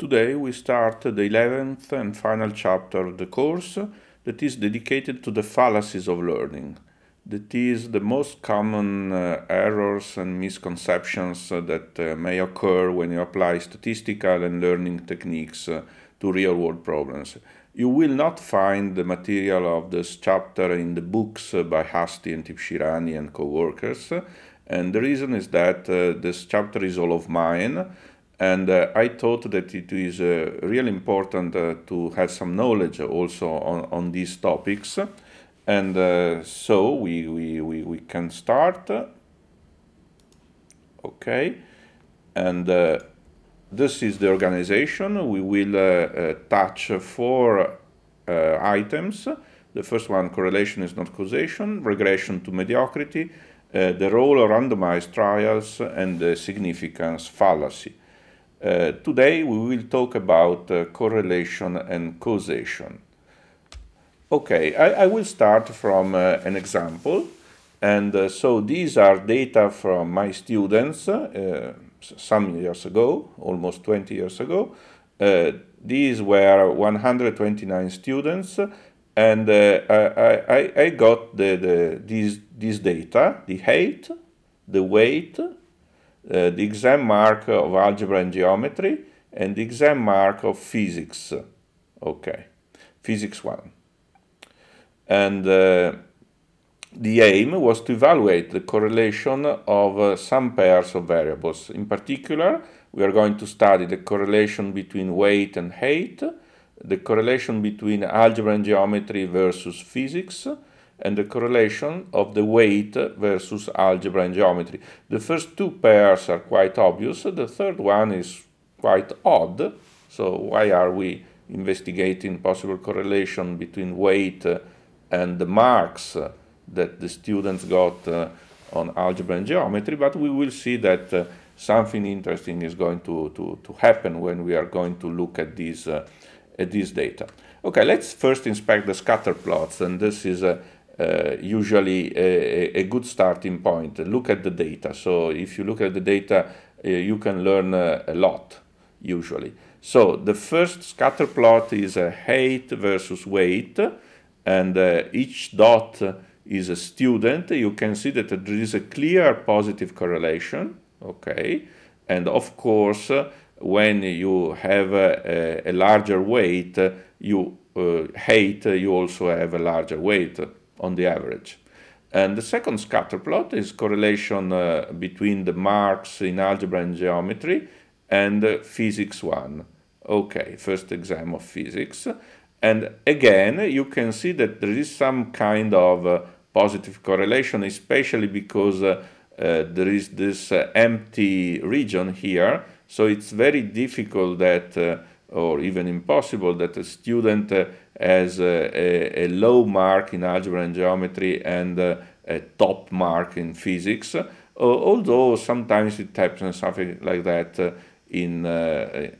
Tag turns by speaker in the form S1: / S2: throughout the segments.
S1: Today we start the 11th and final chapter of the course that is dedicated to the fallacies of learning. That is the most common uh, errors and misconceptions uh, that uh, may occur when you apply statistical and learning techniques uh, to real world problems. You will not find the material of this chapter in the books uh, by Hasti and Tipshirani and co workers. And the reason is that uh, this chapter is all of mine and uh, I thought that it is uh, really important uh, to have some knowledge also on, on these topics. And uh, so we, we, we, we can start. Okay. And uh, this is the organization. We will uh, uh, touch four items. The first one, correlation is not causation, regression to mediocrity, the role of randomized trials, and the significance fallacy. Uh, today we will talk about uh, correlation and causation. Okay, I, I will start from uh, an example. And uh, so these are data from my students uh, some years ago, almost 20 years ago. Uh, these were 129 students and I, I, I, got the, the, these, these data, the height, the weight, Eh, the exam mark of algebra and geometry and the exam mark of physics. Okay, physics 1. And uh, the aim was to evaluate the correlation of uh, some pairs of variables. In particular, we are going to study the correlation between weight and height, the correlation between algebra and geometry versus physics, and the correlation of the weight versus algebra and geometry. The first two pairs are quite obvious, the third one is quite odd, so why are we investigating possible correlation between weight and the marks that the students got uh, on algebra and geometry, but we will see that uh, something interesting is going to, to, to happen when we are going to look at these, uh, at these data. Okay, let's first inspect the scatter plots, and this is a uh, usually a, a, good starting point. Look at the data. So if you look at the data, uh, you can learn uh, a lot, usually. So the first scatter plot is a uh, height versus weight, and uh, each dot is a student. You can see that there is a clear positive correlation, okay? And of course, uh, when you have a, a larger weight, you height, you also have a larger weight on the average. And the second scatter plot is correlation uh, between the marks in algebra and geometry and uh, physics 1. Okay, first exam of physics. And again, you can see that there is some kind of uh, positive correlation, especially because uh, uh, there is this uh, empty region here. So it's very difficult that or even impossible that a student uh, has a, a, low mark in algebra and geometry and uh, a top mark in physics, uh, although sometimes it happens something like that uh, in,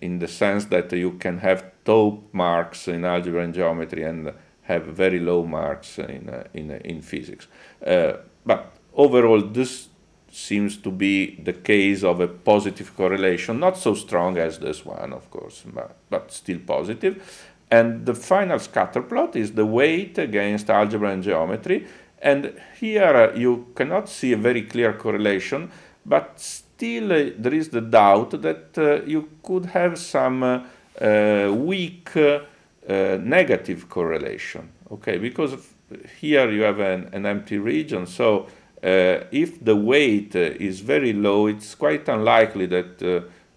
S1: in the sense that you can have top marks in algebra and geometry and have very low marks in, in, in physics. but overall, this seems to be the case of a positive correlation, not so strong as this one, of course, but, but still positive. And the final scatter plot is the weight against algebra and geometry. And here uh, you cannot see a very clear correlation, but still uh, there is the doubt that uh, you could have some uh, uh, weak negative correlation. Okay, because here you have an, an empty region, so uh, if the weight uh, is very low, it's quite unlikely that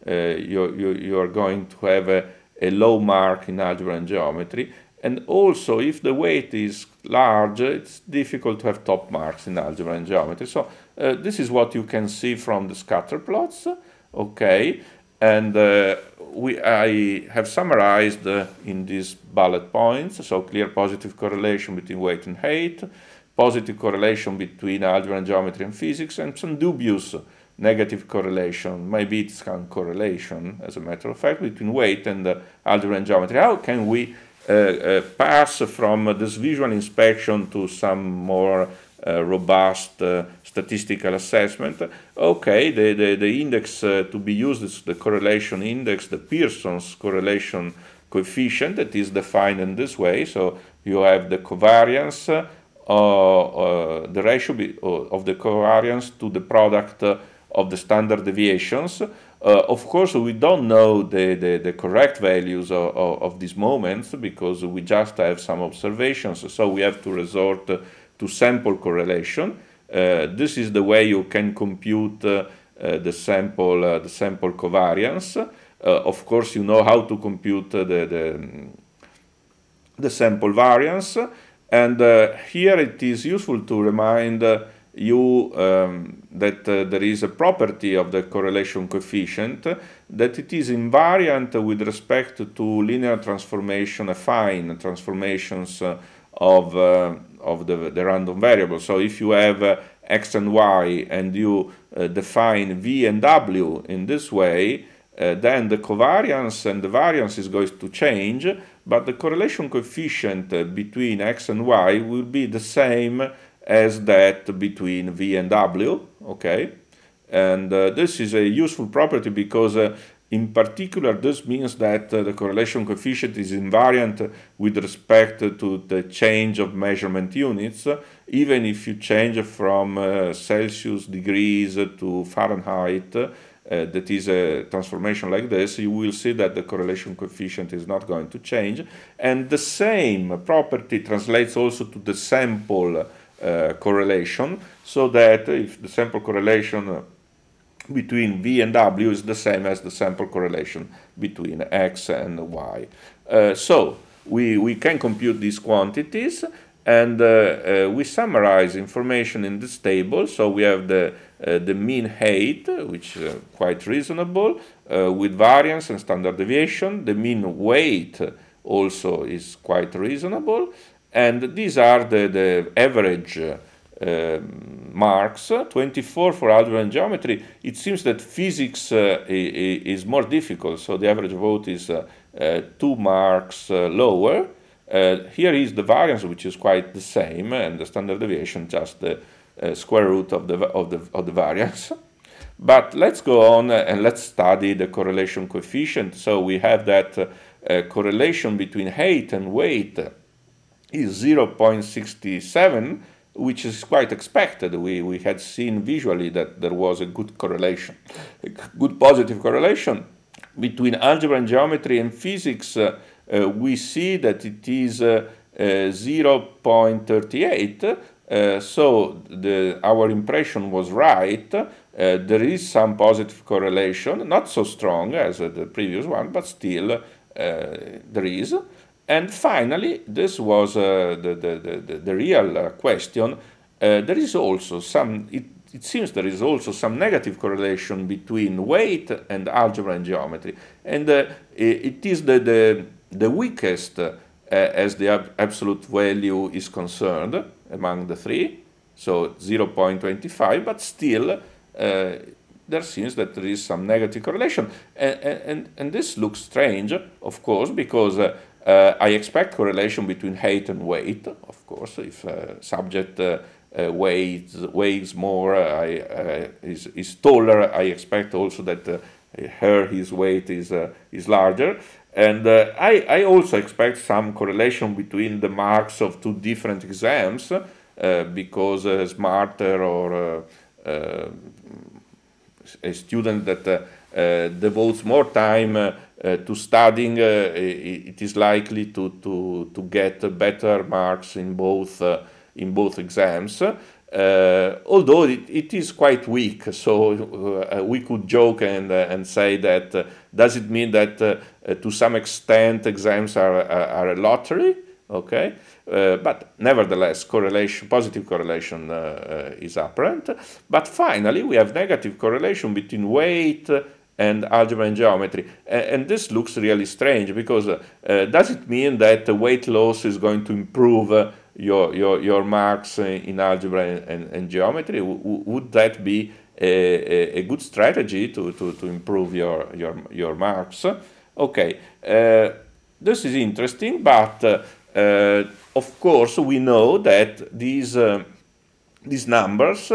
S1: uh, you, you, you are going to have a, a low mark in algebra and geometry. And also, if the weight is large, it's difficult to have top marks in algebra and geometry. So uh, this is what you can see from the scatter plots. Okay, and uh, we I have summarized uh, in these bullet points. So clear positive correlation between weight and height positive correlation between algebra and geometry and physics, and some dubious negative correlation, maybe it's some correlation, as a matter of fact, between weight and uh, algebra and geometry. How can we uh, uh, pass from this visual inspection to some more uh, robust uh, statistical assessment? Okay, the, the, the index uh, to be used is the correlation index, the Pearson's correlation coefficient that is defined in this way. So you have the covariance uh, uh, the ratio be, uh, of the covariance to the product of the standard deviations. of course, we don't know the, the, the correct values of, of, these moments because we just have some observations, so we have to resort to sample correlation. Uh, this is the way you can compute uh, uh, the sample the sample covariance. of course, you know how to compute the, the, the sample variance. And uh, here it is useful to remind uh, you um, that uh, there is a property of the correlation coefficient that it is invariant with respect to linear transformation, affine transformations of, of the, the random variable. So if you have x and y and you uh, define v and w in this way, uh, then the covariance and the variance is going to change but the correlation coefficient between x and y will be the same as that between v and w, okay? And uh, this is a useful property because uh, in particular, this means that uh, the correlation coefficient is invariant with respect to the change of measurement units, even if you change from uh, Celsius degrees to Fahrenheit, uh, that is a transformation like this, you will see that the correlation coefficient is not going to change. And the same property translates also to the sample uh, correlation, so that if the sample correlation uh, between V and W is the same as the sample correlation between X and Y. Uh, so we, we can compute these quantities and uh, uh, we summarize information in this table. So we have the uh, the mean height, uh, which is uh, quite reasonable, with variance and standard deviation. The mean weight also is quite reasonable. And these are the, the average uh, um, marks, 24 for algebra and geometry, it seems that physics uh, is more difficult, so the average vote is uh, two marks lower. here is the variance, which is quite the same, and the standard deviation just uh, square root of the, of, the, of the variance. But let's go on uh, and let's study the correlation coefficient. So we have that uh, uh correlation between height and weight is 0.67, which is quite expected. We, we had seen visually that there was a good correlation, a good positive correlation between algebra and geometry and physics. Uh, we see that it is 0.38, uh, so the, our impression was right. Uh, there is some positive correlation, not so strong as uh, the previous one, but still uh, there is. And finally, this was uh, the, the, the, the, real question. there is also some, it, it seems there is also some negative correlation between weight and algebra and geometry. And it is the, the, the weakest as the ab absolute value is concerned among the three, so 0.25, but still uh, there seems that there is some negative correlation. And, and, and this looks strange, of course, because uh, uh, I expect correlation between height and weight, of course, if uh, subject uh, uh, weighs, weighs more, I, is, is taller, I expect also that her, his weight is, is larger. And uh, I, I also expect some correlation between the marks of two different exams uh, because a smarter or uh, uh a student that uh, uh, devotes more time to studying, it is likely to, to, to get better marks in both, in both exams. although it, it is quite weak, so we could joke and, and say that does it mean that uh, to some extent, exams are, are, are a lottery, okay? Uh, but nevertheless, correlation, positive correlation uh, uh, is apparent. But finally, we have negative correlation between weight and algebra and geometry. and this looks really strange because uh, uh, does it mean that weight loss is going to improve your, your, your marks in algebra and, and geometry? W would that be a, a, good strategy to, to, to improve your, your, your marks? Okay, eh, this is interesting, but eh, of course we know that these, eh, these numbers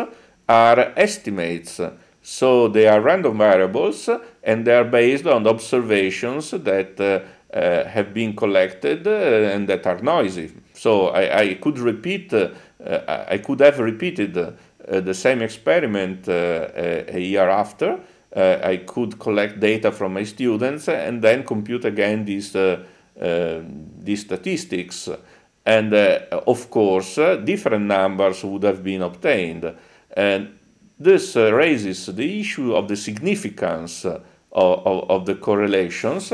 S1: are estimates. So they are random variables and they are based on observations that uh, have been collected and that are noisy. So I, I could repeat, uh, I could have repeated the same experiment a year after, uh, I could collect data from my students and then compute again these, uh, uh, these statistics. And uh, of course, uh, different numbers would have been obtained. And this uh, raises the issue of the significance of, of, of, the correlations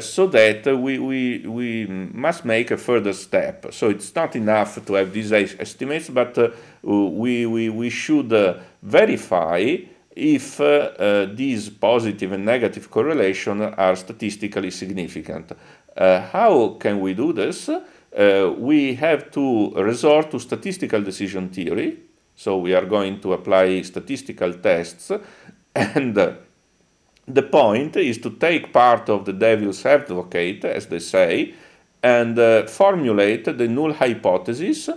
S1: so that we, we, we must make a further step. So it's not enough to have these estimates, but we, we, we should verify if eh, these positive and negative correlation are statistically significant. Eh, how can we do this? Eh, we have to resort to statistical decision theory. So we are going to apply statistical tests and the point is to take part of the devil's advocate, as they say, and uh, formulate the null hypothesis,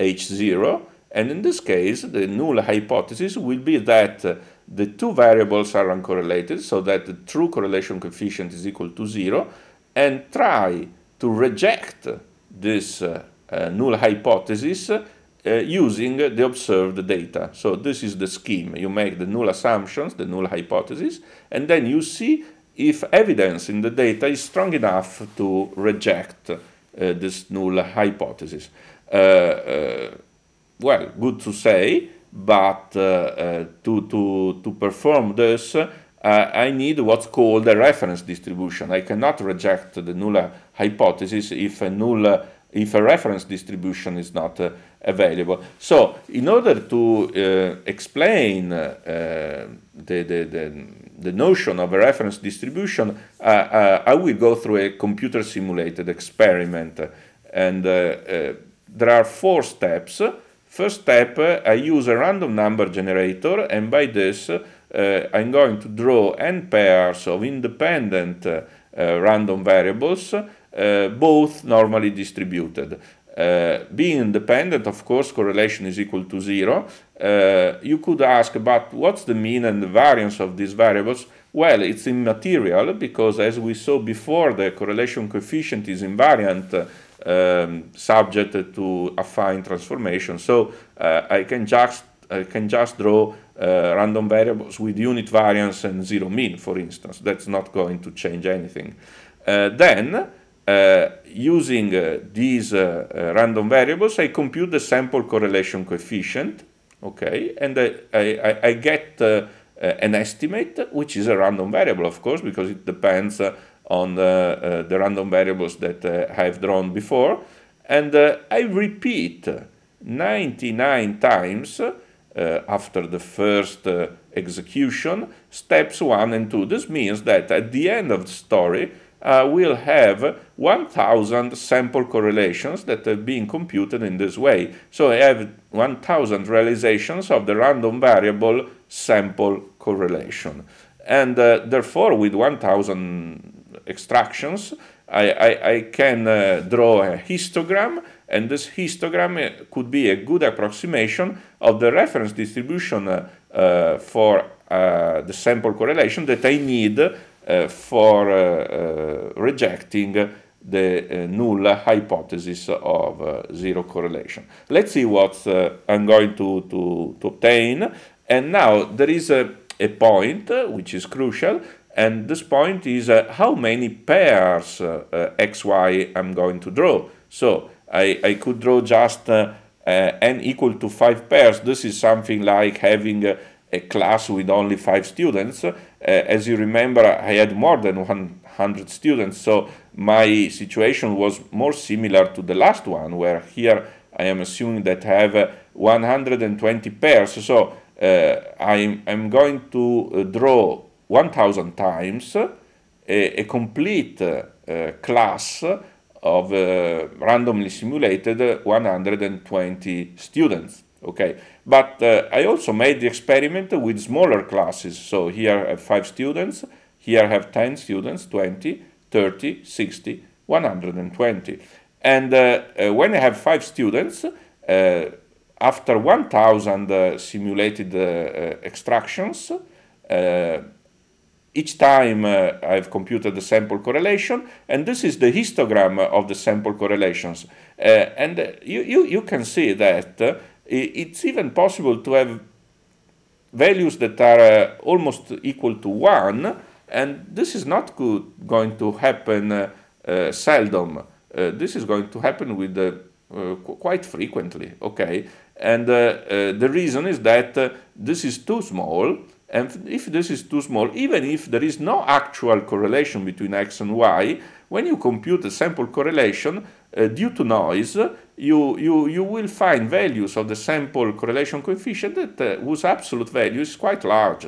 S1: H0, and in this case, the null hypothesis will be that the two variables are uncorrelated so that the true correlation coefficient is equal to zero and try to reject this uh, uh, null hypothesis uh, using the observed data. So this is the scheme. You make the null assumptions, the null hypothesis, and then you see if evidence in the data is strong enough to reject uh, this null hypothesis. Uh, uh, well, good to say, but uh, uh, to, to, to perform this, uh, I need what's called a reference distribution. I cannot reject the null hypothesis if a null if a reference distribution is not uh, available. So in order to uh, explain uh, the, the, the, the, notion of a reference distribution, I will go through a computer simulated experiment. And there are four steps. First step, uh, I use a random number generator and by this uh, I'm going to draw n pairs of independent uh, random variables, both normally distributed. Uh, being independent, of course, correlation is equal to zero. Uh, you could ask, but what's the mean and the variance of these variables? Well, it's immaterial because, as we saw before, the correlation coefficient is invariant um, subject to affine transformation. So uh, I can just I can just draw uh, random variables with unit variance and zero mean, for instance. That's not going to change anything. Uh, then, uh, using uh, these uh, random variables, I compute the sample correlation coefficient, okay, and I, I, I get an estimate, which is a random variable, of course, because it depends on the, uh, the random variables that uh, I've drawn before. And uh, I repeat 99 times after the first execution steps 1 and 2. This means that at the end of the story, uh, we'll have 1,000 sample correlations that are being computed in this way. So I have 1,000 realizations of the random variable sample correlation. And uh, therefore, with 1,000 extractions, I, I, I can uh, draw a histogram, and this histogram uh, could be a good approximation of the reference distribution uh, uh for uh, the sample correlation that I need for rejecting the null hypothesis of zero correlation. Let's see what I'm going to, to, to obtain. And now there is a, a point which is crucial and this point is uh, how many pairs uh, uh, x, y I'm going to draw. So I, I could draw just uh, uh, n equal to 5 pairs. This is something like having a, a class with only 5 students. as you remember, I had more than 100 students, so my situation was more similar to the last one, where here I am assuming that I have 120 pairs. So uh, I'm, I'm going to uh, draw 1,000 times a, a complete eh, class of eh, randomly simulated 120 students. Okay, but eh, I also made the experiment with smaller classes. So here I have five students, here I have 10 students, 20, 30, 60, 120. And uh, uh, when I have five students, uh, after 1000 simulated extractions, each time uh, I've computed the sample correlation, and this is the histogram of the sample correlations. Uh, and uh, you, you, you, can see that uh, it's even possible to have values that are uh, almost equal to 1, and this is not good, going to happen uh, seldom. this is going to happen with qu quite frequently, okay? And the reason is that this is too small, and if this is too small, even if there is no actual correlation between x and y, when you compute a sample correlation uh, due to noise, you, you, you will find values of the sample correlation coefficient that, uh, whose absolute value is quite large.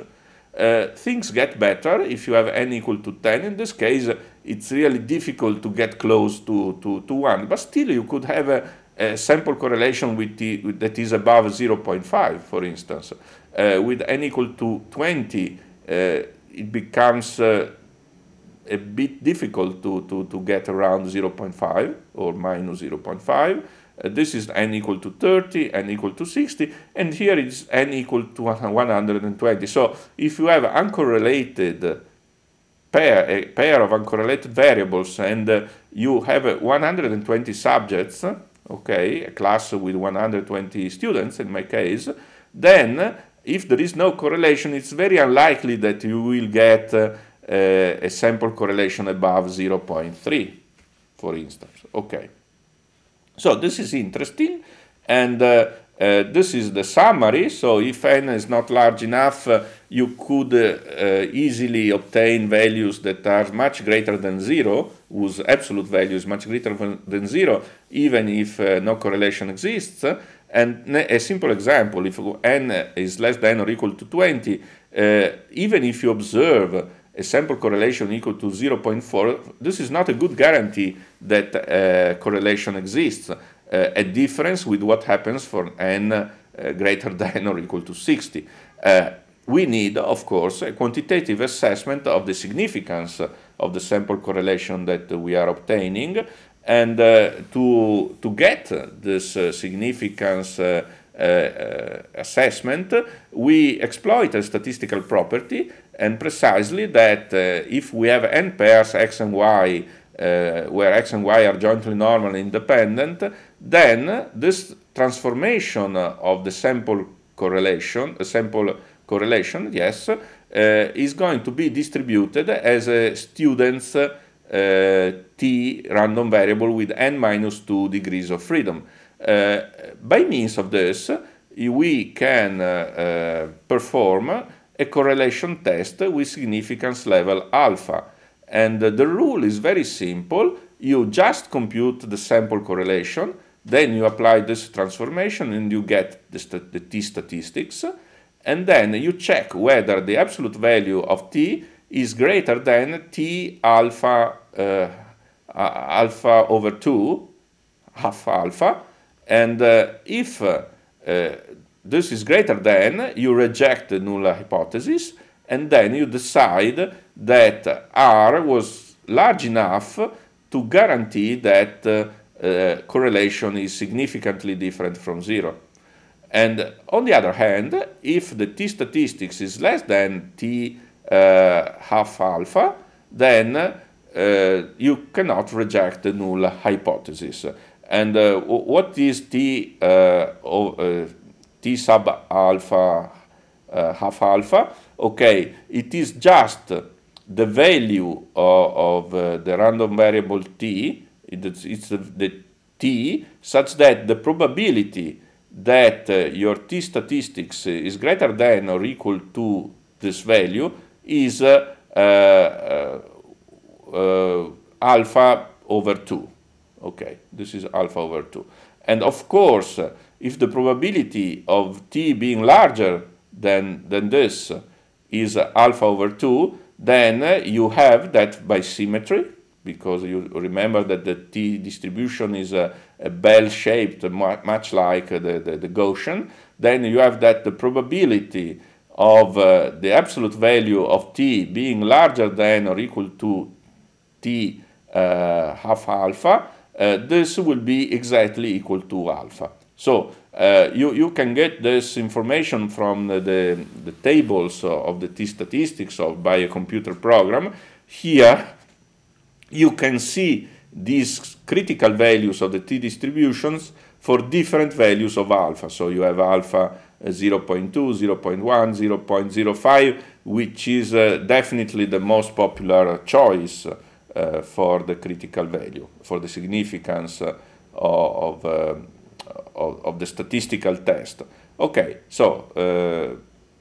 S1: Uh, things get better if you have n equal to 10. In this case, it's really difficult to get close to, to, to 1, but still you could have a, a sample correlation with that is above 0.5, for instance, uh, with n equal to 20, uh, it becomes uh, a bit difficult to, to, to get around 0.5 or minus 0.5. Uh, this is n equal to 30, n equal to 60, and here it's n equal to 120. So if you have uncorrelated pair, a pair of uncorrelated variables and uh, you have uh, 120 subjects, okay, a class with 120 students in my case, then if there is no correlation, it's very unlikely that you will get uh, a sample correlation above 0.3, for instance. Okay. So this is interesting, and uh, uh, this is the summary. So if n is not large enough, uh, you could uh, easily obtain values that are much greater than zero, whose absolute value is much greater than zero, even if uh, no correlation exists. And a simple example, if n is less than or equal to 20, uh, even if you observe a sample correlation equal to 0.4, this is not a good guarantee that uh, correlation exists. Uh, a difference with what happens for n uh, greater than or equal to 60. Uh, we need, of course, a quantitative assessment of the significance of the sample correlation that we are obtaining. And uh, to, to get this uh, significance uh, uh, assessment, we exploit a statistical property, and precisely that uh, if we have n pairs x and y, uh, where x and y are jointly normal and independent, then this transformation of the sample correlation, a sample correlation, yes, Eh, is going to be distributed as a student's eh, t random variable with n minus 2 degrees of freedom. Eh, by means of this, we can perform a correlation test with significance level alpha. And the rule is very simple. You just compute the sample correlation, then you apply this transformation and you get the, the t-statistics and then you check whether the absolute value of t is greater than t alpha uh, alpha over 2 half alpha and uh, if uh, uh, this is greater than you reject the null hypothesis and then you decide that r was large enough to guarantee that uh, uh, correlation is significantly different from zero and on the other hand, if the t statistics is less than t uh, half alpha, then uh, you cannot reject the null hypothesis. And uh, what is t, oh, t sub alpha uh, half alpha? Okay, it is just the value of, of the random variable t, it's, it's the, the t such that the probability that uh, your t statistics is greater than or equal to this value is uh, uh, uh, alpha over 2. Okay, this is alpha over 2. And of course, if the probability of t being larger than, than this is alpha over 2, then you have that by symmetry, because you remember that the t distribution is a, a bell-shaped, much like the, the, the, Gaussian, then you have that the probability of uh, the absolute value of t being larger than or equal to t uh, half alpha, uh, this will be exactly equal to alpha. So uh, you, you can get this information from the, the, the tables of the t-statistics of by a computer program. Here, you can see these critical values of the t distributions for different values of alpha. So you have alpha uh, 0.2, 0.1, 0.05, which is uh, definitely the most popular choice uh, for the critical value, for the significance uh, of, uh, of, of, the statistical test. Okay, so uh,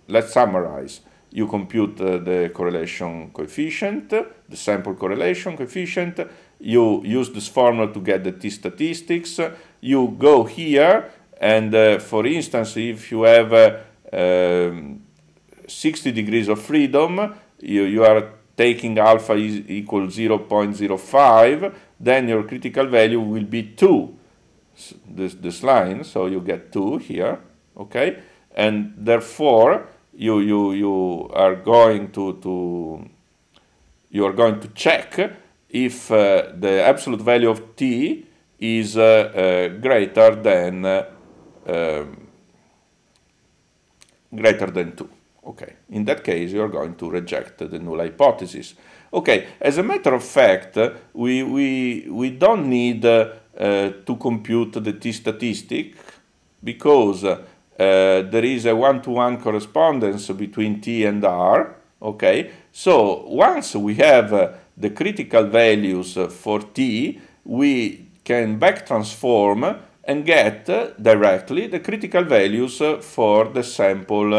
S1: let's summarize you compute uh, the correlation coefficient, the sample correlation coefficient, you use this formula to get the t-statistics, you go here, and uh, for instance, if you have uh, um, 60 degrees of freedom, you, you are taking alpha is equal 0.05, then your critical value will be 2, this, this line, so you get 2 here, okay? And therefore, you you you are going to to you are going to check if uh, the absolute value of t is uh, uh, greater than uh, um, greater than 2 okay in that case you are going to reject the null hypothesis okay as a matter of fact we we we don't need to compute the t statistic because uh, there is a one-to-one -one correspondence between t and r, okay? So once we have uh, the critical values uh, for t, we can back transform and get uh, directly the critical values for the sample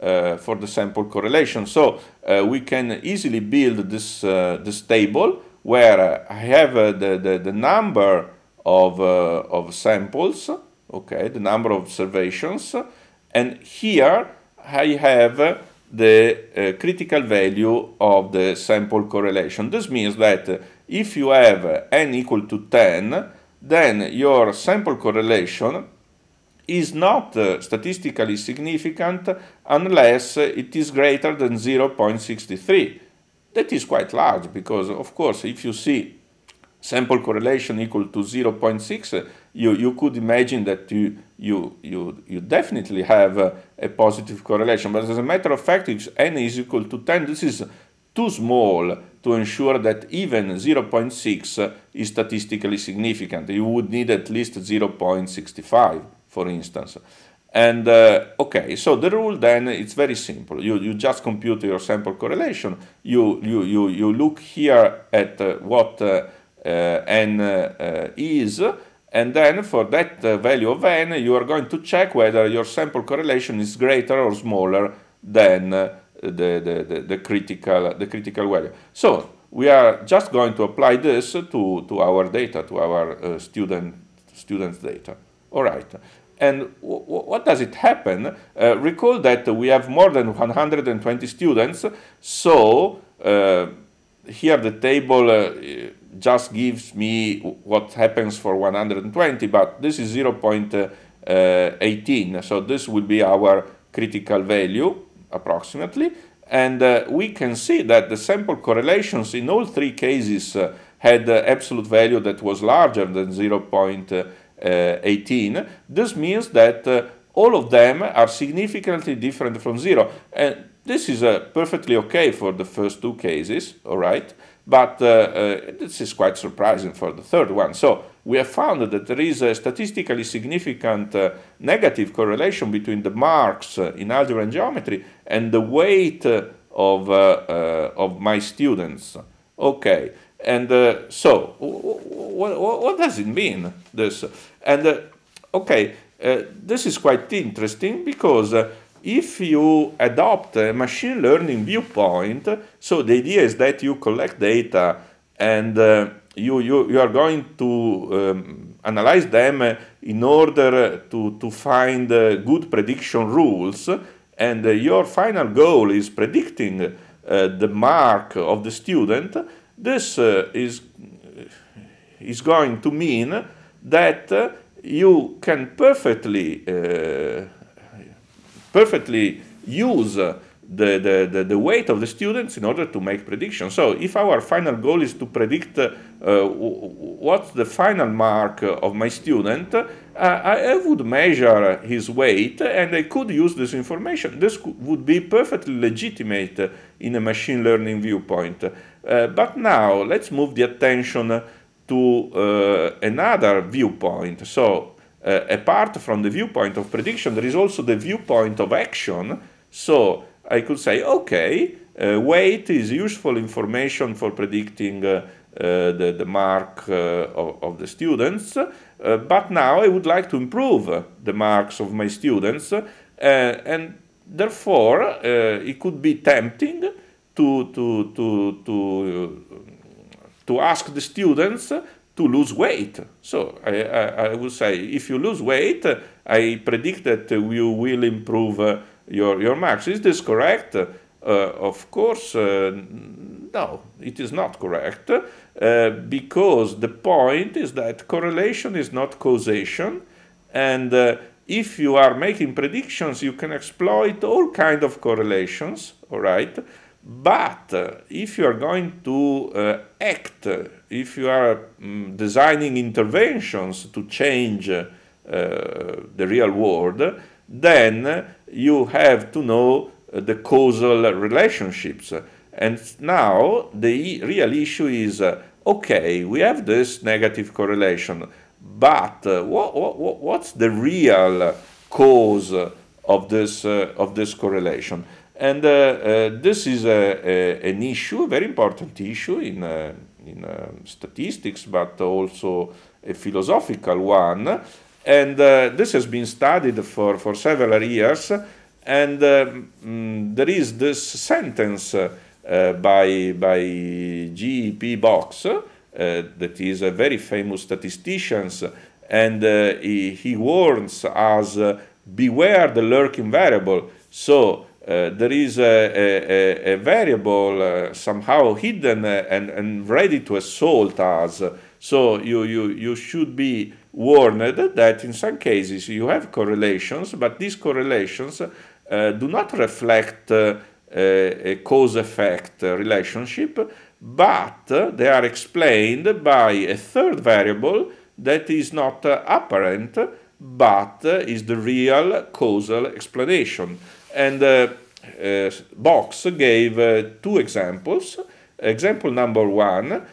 S1: uh, for the sample correlation. So uh, we can easily build this, uh, this table where I have the, the, the, number of, of samples okay, the number of observations. And here I have the uh, critical value of the sample correlation. This means that if you have n equal to 10, then your sample correlation is not uh, statistically significant unless it is greater than 0.63. That is quite large because, of course, if you see sample correlation equal to 0.6, uh, you, you could imagine that you, you, you, you definitely have a, uh, a, positive correlation. But as a matter of fact, if n is equal to 10, this is too small to ensure that even 0.6 uh, is statistically significant. You would need at least 0.65, for instance. And uh, okay, so the rule then it's very simple. You, you just compute your sample correlation. You, you, you, you look here at uh, what uh, uh, n uh, uh, is, and then for that value of n, you are going to check whether your sample correlation is greater or smaller than the, the, the, the, critical, the critical value. So we are just going to apply this to, to our data, to our student, students' data. All right. And what does it happen? Uh, recall that we have more than 120 students, so uh, here the table uh, just gives me what happens for 120, but this is uh, uh, 0.18. So this will be our critical value approximately. And uh, we can see that the sample correlations in all three cases uh, had uh, absolute value that was larger than 0.18. This means that all of them are significantly different from zero. And this is uh, perfectly okay for the first two cases, all right, but uh, uh, this is quite surprising for the third one. So we have found that there is a statistically significant uh, negative correlation between the marks in algebra and geometry and the weight of, of my students. Okay, and uh, so, what does it mean, this? And, uh, okay, uh, this is quite interesting because if you adopt a machine learning viewpoint, so the idea is that you collect data and uh, you, you, you are going to um, analyze them in order to, to find uh, good prediction rules, and uh, your final goal is predicting uh, the mark of the student, this uh, is, is going to mean that uh, you can perfectly perfectly use uh, the, the, the, the, weight of the students in order to make predictions. So if our final goal is to predict uh, what's the final mark of my student, uh, I, I would measure his weight and I could use this information. This would be perfectly legitimate in a machine learning viewpoint. but now let's move the attention to another viewpoint. So uh, eh, apart from the viewpoint of prediction, there is also the viewpoint of action. So I could say, okay, uh, weight is useful information for predicting uh, the, the mark of, of, the students, but now I would like to improve the marks of my students, and therefore it could be tempting to, to, to, to, to ask the students to lose weight. So I, I, I would say if you lose weight, I predict that you will improve uh, your, your marks. Is this correct? Uh, of course, uh, no, it is not correct because the point is that correlation is not causation and if you are making predictions, you can exploit all kind of correlations, all right? But uh, if you are going to uh, act if you are mm, designing interventions to change uh, the real world, then you have to know uh, the causal relationships. And now the real issue is uh, okay, we have this negative correlation, but uh, what, what, what's the real cause of this, of this correlation? And uh, uh, this is a, a, an issue, a very important issue in uh, in um, statistics, but also a philosophical one. And uh, this has been studied for, for several years. And um, there is this sentence uh, by, by G.E.P. Box, that is a very famous statistician, and he, he warns us beware the lurking variable. So uh, there is a, a, a variable uh, somehow hidden and, and ready to assault us. So you, you, you should be warned that in some cases you have correlations, but these correlations uh, do not reflect uh, a cause effect relationship, but uh, they are explained by a third variable that is not uh, apparent but is the real causal explanation. And uh, uh, Box gave uh, two examples. Example number one, uh,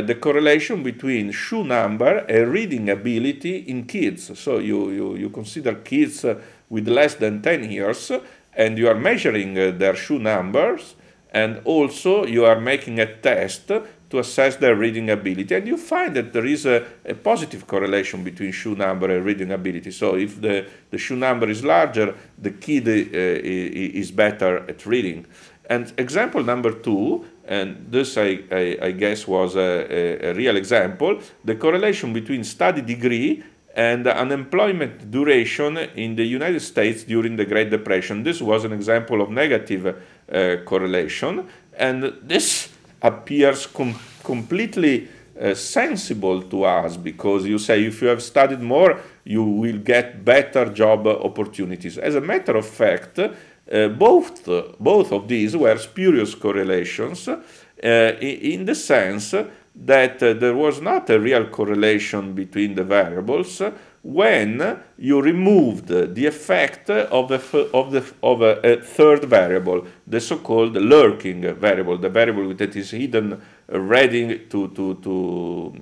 S1: the correlation between shoe number and reading ability in kids. So you, you, you consider kids uh, with less than 10 years and you are measuring uh, their shoe numbers and also you are making a test to assess their reading ability. And you find that there is a, a, positive correlation between shoe number and reading ability. So if the, the shoe number is larger, the kid uh, is better at reading. And example number two, and this I, I, I guess was a, a, a real example, the correlation between study degree and unemployment duration in the United States during the Great Depression. This was an example of negative uh, correlation. And this appears com completely uh, sensible to us because you say if you have studied more, you will get better job opportunities. As a matter of fact, uh, both, both of these were spurious correlations uh, in the sense that uh, there was not a real correlation between the variables when you removed the effect of, of, the, of a, a third variable, the so-called lurking variable, the variable that is hidden, ready to, to, to,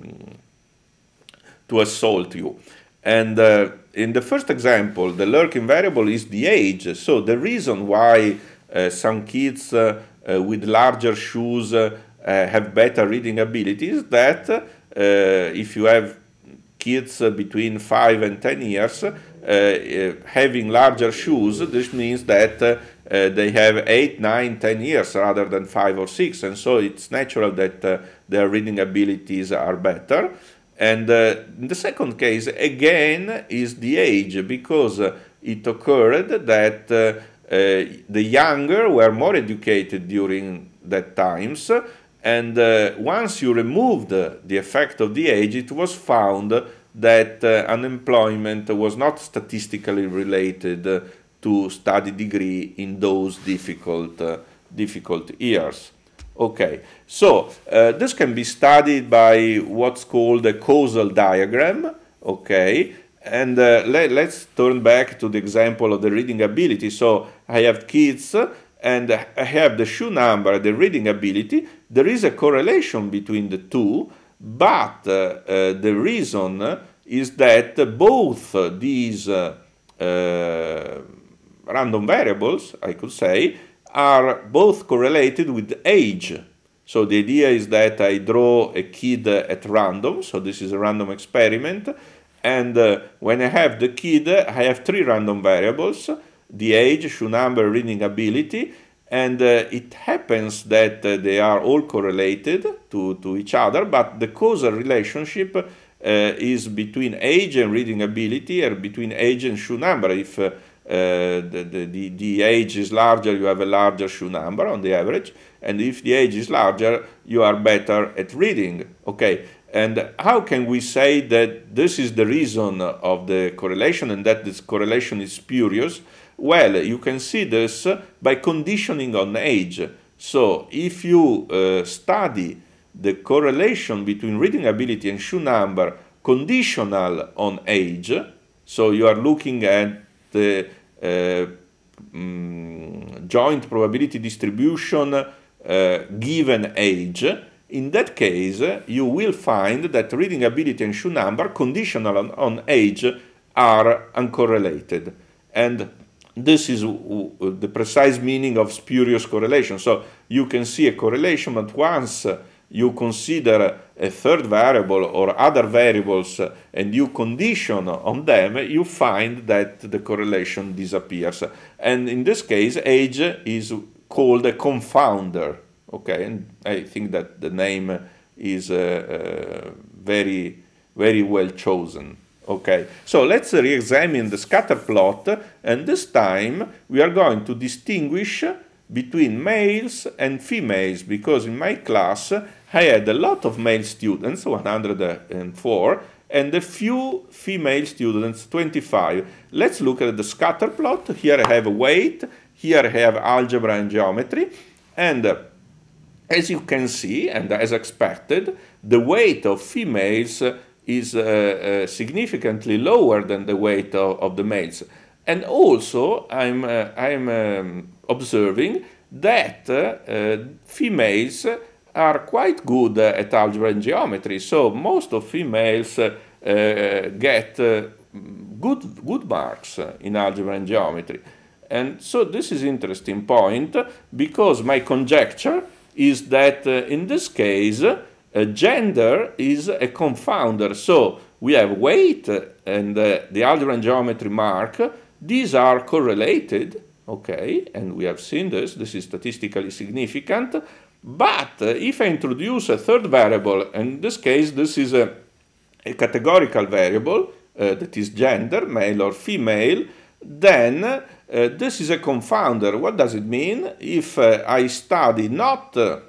S1: to assault you. And uh, in the first example, the lurking variable is the age. So the reason why uh, some kids uh, uh with larger shoes uh, uh, have better reading abilities is that if you have kids between 5 and 10 years uh, uh, having larger shoes, this means that uh, they have 8, 9, 10 years rather than 5 or 6, and so it's natural that their reading abilities are better. And in the second case, again, is the age, because it occurred that uh, uh, the younger were more educated during that times and uh, once you removed the effect of the age it was found that uh, unemployment was not statistically related to study degree in those difficult, uh, difficult years. Okay, so uh, this can be studied by what's called a causal diagram. Okay, and uh, le let's turn back to the example of the reading ability. So I have kids uh, and I have the shoe number, the reading ability. There is a correlation between the two. But uh, uh, the reason is that both these uh, random variables, I could say, are both correlated with age. So the idea is that I draw a kid at random, so this is a random experiment, and uh, when I have the kid, I have three random variables, the age, shoe number, reading ability, and uh, it happens that uh, they are all correlated to, to each other, but the causal relationship uh, is between age and reading ability or between age and shoe number. If uh, the, the, the age is larger, you have a larger shoe number on the average, and if the age is larger, you are better at reading. Okay, and how can we say that this is the reason of the correlation and that this correlation is spurious? Well, you can see this by conditioning on age. So if you uh, study the correlation between reading ability and shoe number conditional on age, so you are looking at the uh, mm, joint probability distribution uh, given age, in that case, you will find that reading ability and shoe number conditional on, on age are uncorrelated. And this is uh, the precise meaning of spurious correlation. So you can see a correlation, but once uh, you consider a third variable or other variables uh, and you condition on them, you find that the correlation disappears. And in this case, age is called a confounder. Okay, and I think that the name is uh, uh, very, very well chosen. Okay, so let's re-examine the scatter plot, and this time we are going to distinguish between males and females, because in my class I had a lot of male students, 104, and a few female students, 25. Let's look at the scatter plot. Here I have weight, here I have algebra and geometry, and as you can see, and as expected, the weight of females is uh, uh, significantly lower than the weight of, of the males. And also, I'm, uh, I'm um, observing that females are quite good at algebra and geometry. So most of females get good, good marks in algebra and geometry. And so this is interesting point because my conjecture is that uh, in this case uh, uh, gender is a confounder. So we have weight and uh, the Algerian geometry mark. These are correlated, okay, and we have seen this. This is statistically significant. But uh, if I introduce a third variable, in this case, this is a, a categorical variable uh, that is gender, male or female, then uh, this is a confounder. What does it mean? If uh, I study not uh,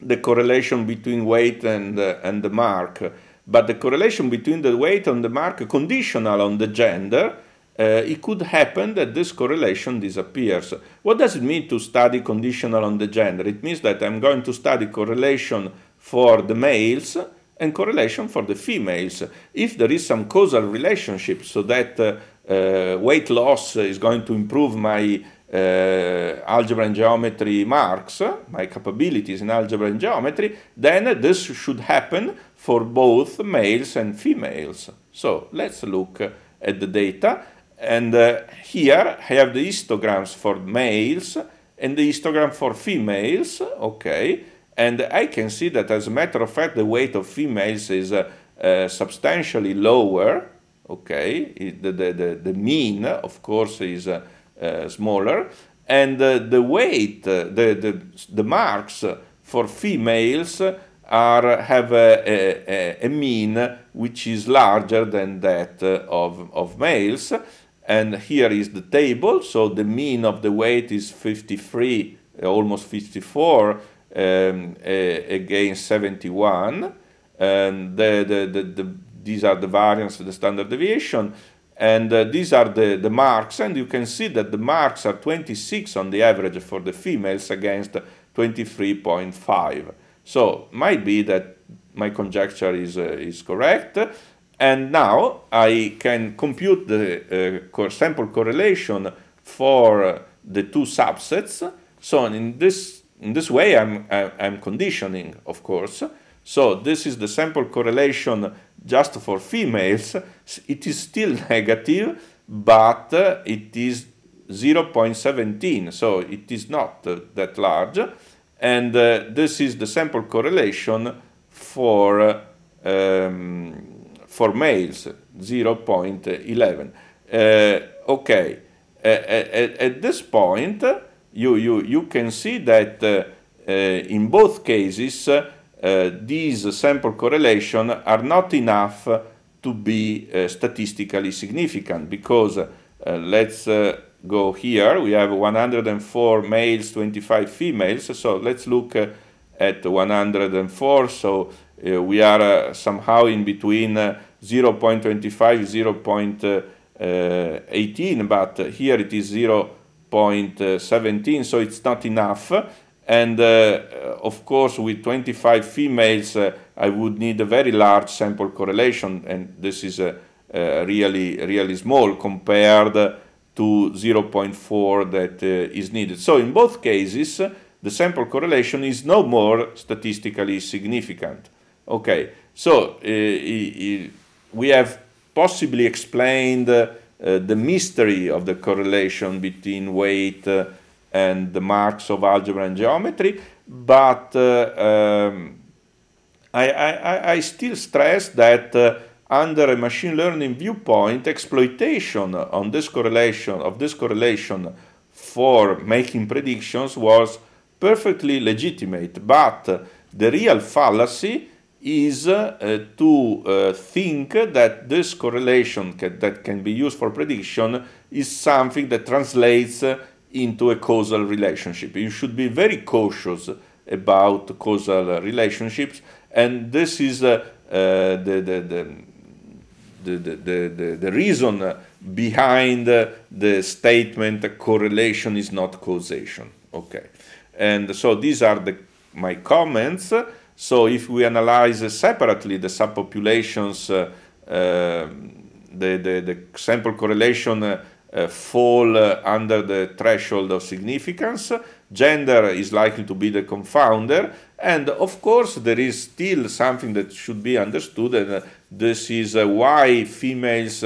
S1: the correlation between weight and, uh, and the mark, but the correlation between the weight and the mark conditional on the gender, uh, it could happen that this correlation disappears. What does it mean to study conditional on the gender? It means that I'm going to study correlation for the males and correlation for the females. If there is some causal relationship so that uh, uh weight loss is going to improve my uh, algebra and geometry marks, my capabilities in algebra and geometry, then this should happen for both males and females. So let's look at the data. And uh, here I have the histograms for males and the histogram for females, okay. And I can see that as a matter of fact, the weight of females is uh, uh, substantially lower, okay. the, the, the, the mean, of course, is uh, uh, smaller, and uh, the weight, uh, the, the, the marks for females are, have a, a, a, mean which is larger than that of, of males. And here is the table, so the mean of the weight is 53, almost 54, um, against 71. And the, the, the, the, these are the variance of the standard deviation. And uh, these are the, the marks, and you can see that the marks are 26 on the average for the females against 23.5. So might be that my conjecture is, uh, is correct. And now I can compute the uh, sample correlation for uh, the two subsets. So in this, in this way, I'm, I'm conditioning, of course. So this is the sample correlation just for females, it is still negative, but it is 0.17, so it is not that large. And uh, this is the sample correlation for, um, for males, 0.11. Uh, okay, at, at, this point, you, you, you can see that uh, uh, in both cases, Eh, these sample correlation are not enough to be uh, statistically significant because uh, let's go here we have 104 males 25 females so let's look at 104 so we are somehow in between 0.25 0.18 but here it is 0.17 so it's not enough and uh, of course, with 25 females, uh, I would need a very large sample correlation, and this is really, really small compared to 0.4 that uh, is needed. So in both cases, the sample correlation is no more statistically significant. Okay, so uh, we have possibly explained uh, the mystery of the correlation between weight uh, and the marks of algebra and geometry, but uh, um, I, I, I, still stress that uh, under a machine learning viewpoint, exploitation on this correlation of this correlation for making predictions was perfectly legitimate, but the real fallacy is uh, to uh, think that this correlation ca that can be used for prediction is something that translates uh, into a causal relationship. You should be very cautious about causal relationships, and this is uh, uh, the, the, the, the, the, the, the, reason behind uh, the statement correlation is not causation. Okay, and so these are the, my comments. So if we analyze separately the subpopulations, uh, um, the, the, the sample correlation uh, uh, fall uh, under the threshold of significance. Gender is likely to be the confounder. And of course, there is still something that should be understood, and uh, this is why females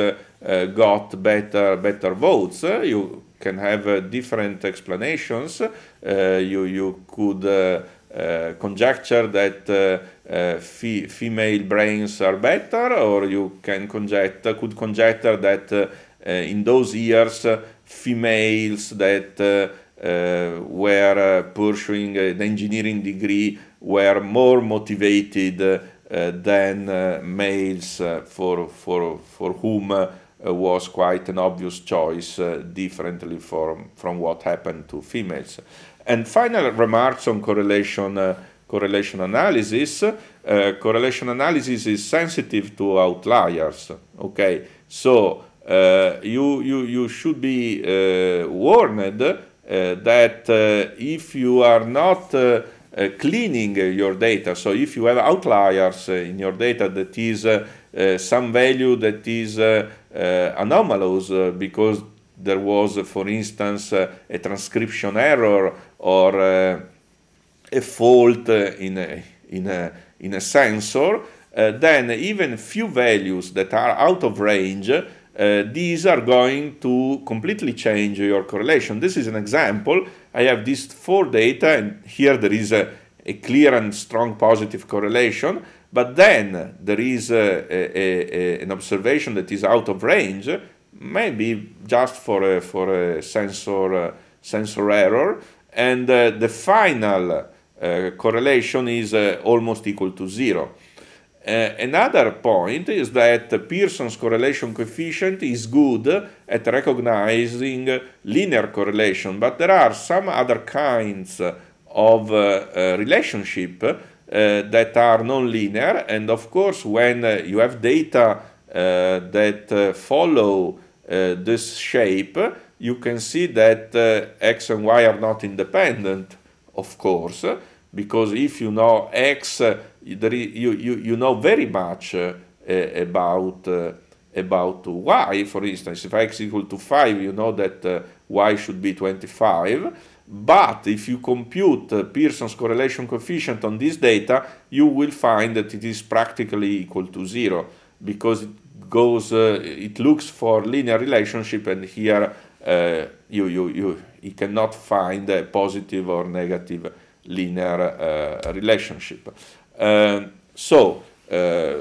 S1: got better, better votes. you can have different explanations. you, you could uh, conjecture that uh, uh, fe female brains are better, or you can conjecture, could conjecture that Eh, in those years, eh, females that eh, were pursuing an engineering degree were more motivated than males for, for, for whom was quite an obvious choice, differently from, from what happened to females. And final remarks on correlation correlation analysis. Uh, correlation analysis is sensitive to outliers. Okay, so uh, you, you, you should be uh, warned uh, that if you are not cleaning your data, so if you have outliers in your data that is some value that is anomalous because there was, for instance, a transcription error or a fault in a, in a, in a sensor, uh, then even few values that are out of range uh, these are going to completely change your correlation. This is an example. I have these four data, and here there is a, a clear and strong positive correlation. But then there is a, a, an observation that is out of range, maybe just for a, for a sensor, uh, sensor error. And uh, the final uh, correlation is uh, almost equal to zero. Uh, another point is that Pearson's correlation coefficient is good at recognizing linear correlation, but there are some other kinds of uh, uh, relationship that are nonlinear, and of course, when you have data that follow this shape, you can see that x and y are not independent, of course, because if you know x there is, you, you, you know very much uh, about, uh, about y, for instance. If x equal to 5, you know that uh, y should be 25. But if you compute Pearson's correlation coefficient on this data, you will find that it is practically equal to 0 because it goes, it looks for linear relationship and here you, you, you, you cannot find a positive or negative linear relationship. Um, so uh,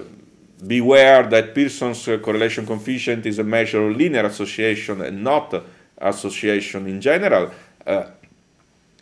S1: beware that Pearson's correlation coefficient is a measure of linear association and not association in general. Uh,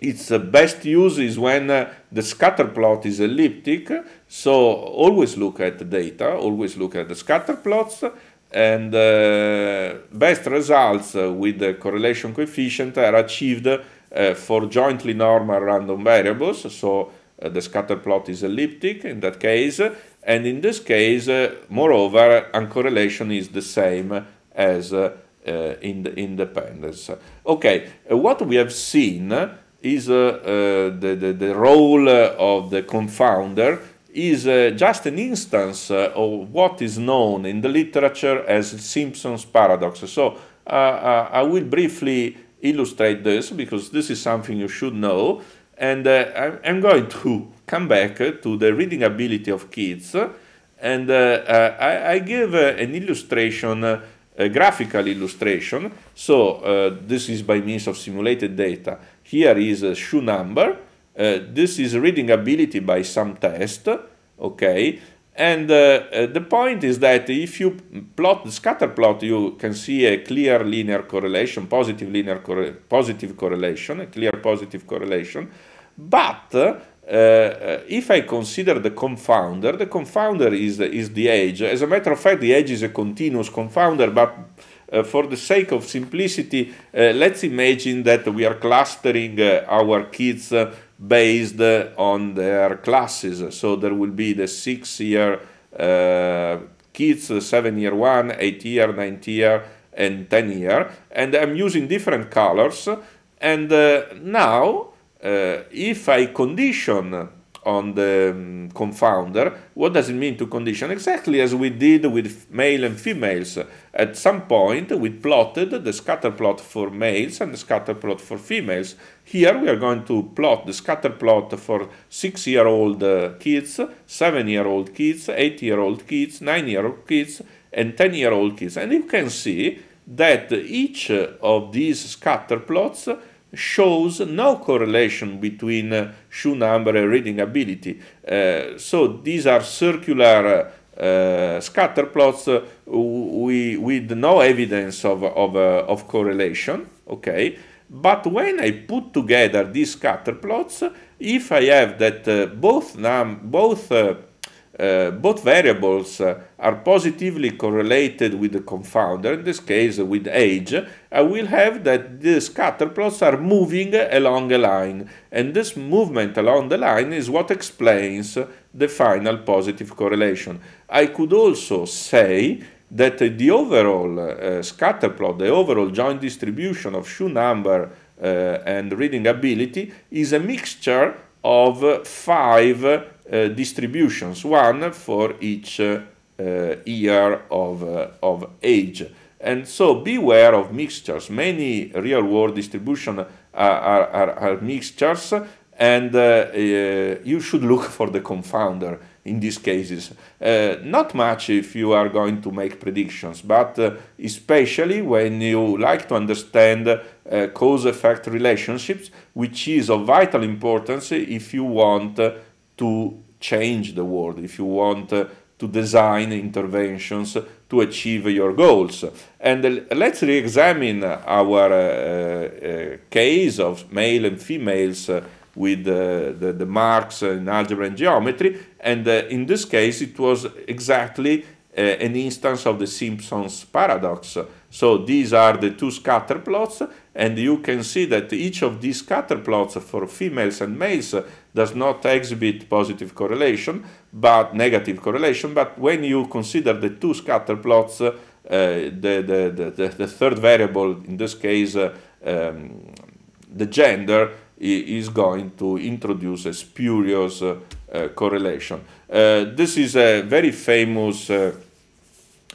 S1: its best use is when uh, the scatter plot is elliptic. So always look at the data, always look at the scatter plots and uh, best results uh, with the correlation coefficient are achieved uh, for jointly normal random variables, so uh, the scatter plot is elliptic in that case, and in this case, uh, moreover, uncorrelation is the same as uh, in the independence. Okay, what we have seen is the, the, the role of the confounder is uh, just an instance uh, of what is known in the literature as Simpson's paradox. So uh, I will briefly illustrate this because this is something you should know. And uh, I'm, I'm going to come back to the reading ability of kids. And uh, uh, I, I, give an illustration a graphical illustration. So uh, this is by means of simulated data. Here is a shoe number. Uh, this is reading ability by some test, okay? And uh, the point is that if you plot the scatter plot, you can see a clear linear correlation, positive linear corre positive correlation, a clear positive correlation. But uh, uh, if I consider the confounder, the confounder is, is the age. As a matter of fact, the age is a continuous confounder, but uh, for the sake of simplicity, uh, let's imagine that we are clustering uh, our kids uh, based on their classes. So there will be the six year kids, seven year one, eight year, nine year, and 10 year. And I'm using different colors. And now, uh, if I condition on the um, confounder, what does it mean to condition? Exactly as we did with male and females. At some point, we plotted the scatter plot for males and the scatter plot for females. Here, we are going to plot the scatter plot for six-year-old uh, kids, seven-year-old kids, eight-year-old kids, nine-year-old kids, and 10-year-old kids. And you can see that each of these scatter plots shows no correlation between uh, shoe number and reading ability. Uh, so these are circular uh, scatter plots uh, we, with no evidence of, of, uh, of correlation, okay? But when I put together these scatter plots, if I have that uh, both, num both uh, both variables uh, are positively correlated with the confounder, in this case uh, with age, I will have that the scatter plots are moving along a line, and this movement along the line is what explains the final positive correlation. I could also say that the overall uh, scatter plot, the overall joint distribution of shoe number uh, and reading ability is a mixture of five uh, distributions, one for each uh, uh, year of, of age. And so beware of mixtures. Many real world distribution are, are, are mixtures, and you should look for the confounder in these cases. Uh, not much if you are going to make predictions, but uh, especially when you like to understand uh, cause effect relationships, which is of vital importance if you want to change the world, if you want uh, to design interventions to achieve your goals. And uh, let's re examine our uh, uh, case of male and females with the, the, marks in algebra and geometry. And in this case, it was exactly an instance of the Simpsons paradox. So these are the two scatter plots, and you can see that each of these scatter plots for females and males does not exhibit positive correlation, but negative correlation. But when you consider the two scatter plots, uh, the, the, the, the, third variable, in this case, uh, um, the gender, is going to introduce a spurious uh, correlation. Uh, this is a very famous uh,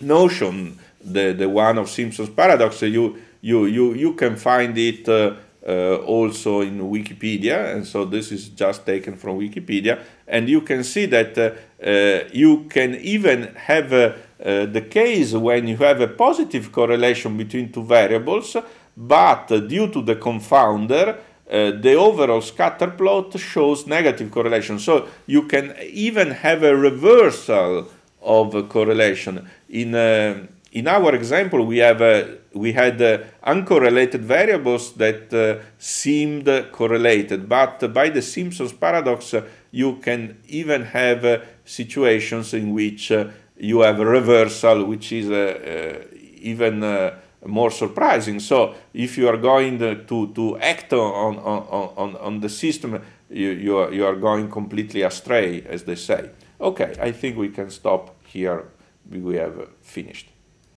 S1: notion, the, the one of Simpson's paradox. You, you, you, you can find it uh, uh, also in Wikipedia, and so this is just taken from Wikipedia, and you can see that uh, uh you can even have uh, uh, the case when you have a positive correlation between two variables, but due to the confounder, the overall scatter plot shows negative correlation. So you can even have a reversal of correlation in in our example, we have we had uh, uncorrelated variables that uh, seemed correlated, but by the Simpsons paradox, uh, you can even have uh, situations in which you have reversal, which is even more surprising. So, if you are going to to act on on on, on the system, you you are, you are going completely astray, as they say. Okay, I think we can stop here. We have finished.